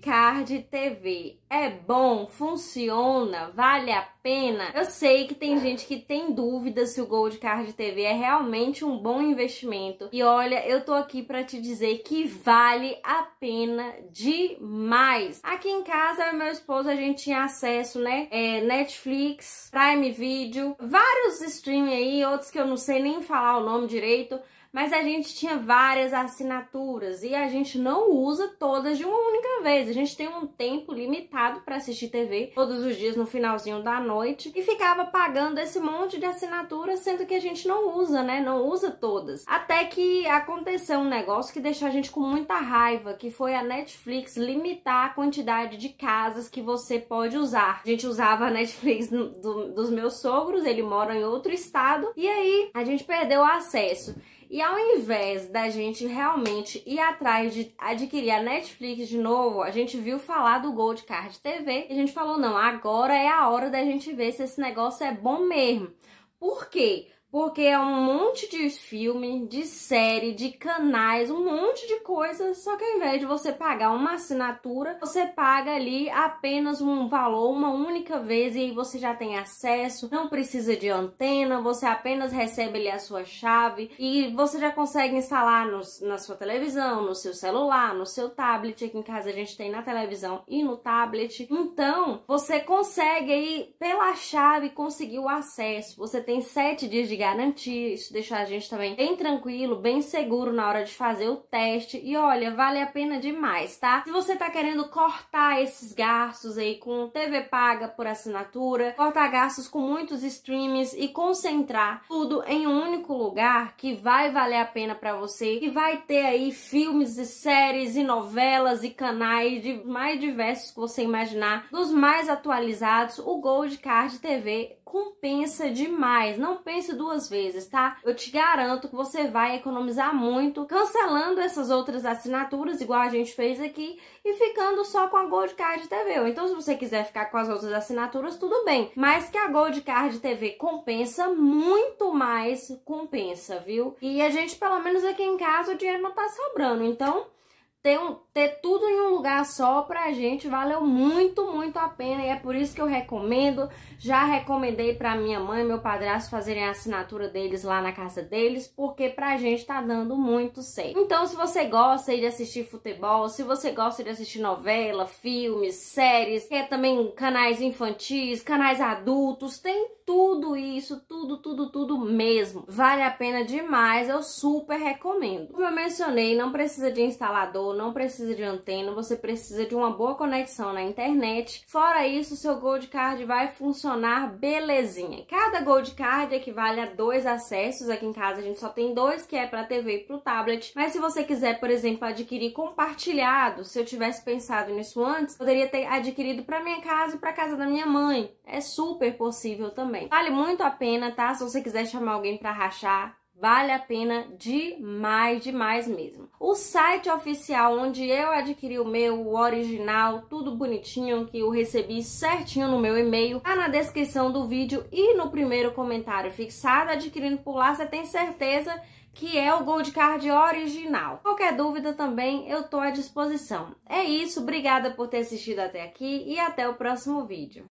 Card TV é bom, funciona, vale a pena? Eu sei que tem gente que tem dúvida se o Gold Card TV é realmente um bom investimento. E olha, eu tô aqui para te dizer que vale a pena demais. Aqui em casa, meu esposo, a gente tinha acesso, né? É, Netflix, Prime Video, vários streaming aí, outros que eu não sei nem falar o nome direito mas a gente tinha várias assinaturas e a gente não usa todas de uma única vez. A gente tem um tempo limitado para assistir TV todos os dias no finalzinho da noite e ficava pagando esse monte de assinatura, sendo que a gente não usa, né? Não usa todas. Até que aconteceu um negócio que deixou a gente com muita raiva, que foi a Netflix limitar a quantidade de casas que você pode usar. A gente usava a Netflix do, dos meus sogros, ele mora em outro estado, e aí a gente perdeu o acesso. E ao invés da gente realmente ir atrás de adquirir a Netflix de novo, a gente viu falar do Gold Card TV e a gente falou: não, agora é a hora da gente ver se esse negócio é bom mesmo. Por quê? Porque é um monte de filme, de série, de canais, um monte de coisas. Só que ao invés de você pagar uma assinatura, você paga ali apenas um valor, uma única vez, e aí você já tem acesso, não precisa de antena, você apenas recebe ali a sua chave e você já consegue instalar no, na sua televisão, no seu celular, no seu tablet. Aqui em casa a gente tem na televisão e no tablet. Então, você consegue aí, pela chave, conseguir o acesso. Você tem sete dias de garantir, isso deixar a gente também bem tranquilo, bem seguro na hora de fazer o teste. E olha, vale a pena demais, tá? Se você tá querendo cortar esses gastos aí com TV paga por assinatura, cortar gastos com muitos streams e concentrar tudo em um único lugar que vai valer a pena para você e vai ter aí filmes e séries e novelas e canais de mais diversos que você imaginar, dos mais atualizados, o Gold Card TV compensa demais. Não pense duas vezes, tá? Eu te garanto que você vai economizar muito cancelando essas outras assinaturas, igual a gente fez aqui, e ficando só com a Gold Card TV. Então, se você quiser ficar com as outras assinaturas, tudo bem. Mas que a Gold Card TV compensa muito mais, compensa, viu? E a gente, pelo menos aqui em casa, o dinheiro não tá sobrando. Então, ter, um, ter tudo em um lugar só pra gente valeu muito, muito a pena. E é por isso que eu recomendo. Já recomendei pra minha mãe e meu padrasto fazerem a assinatura deles lá na casa deles, porque pra gente tá dando muito certo. Então, se você gosta de assistir futebol, se você gosta de assistir novela, filmes, séries, é também canais infantis, canais adultos, tem tudo isso, tudo tudo, tudo, tudo mesmo. Vale a pena demais, eu super recomendo. Como eu mencionei, não precisa de instalador, não precisa de antena, você precisa de uma boa conexão na internet. Fora isso, seu Gold Card vai funcionar belezinha. Cada Gold Card equivale a dois acessos, aqui em casa a gente só tem dois, que é para TV e para o tablet. Mas se você quiser, por exemplo, adquirir compartilhado, se eu tivesse pensado nisso antes, poderia ter adquirido para minha casa e para casa da minha mãe. É super possível também. Vale muito a pena tá? Se você quiser chamar alguém para rachar, vale a pena demais, demais mesmo. O site oficial onde eu adquiri o meu, o original, tudo bonitinho, que eu recebi certinho no meu e-mail, tá na descrição do vídeo e no primeiro comentário fixado. Adquirindo por lá, você tem certeza que é o Gold Card original. Qualquer dúvida também, eu tô à disposição. É isso, obrigada por ter assistido até aqui e até o próximo vídeo.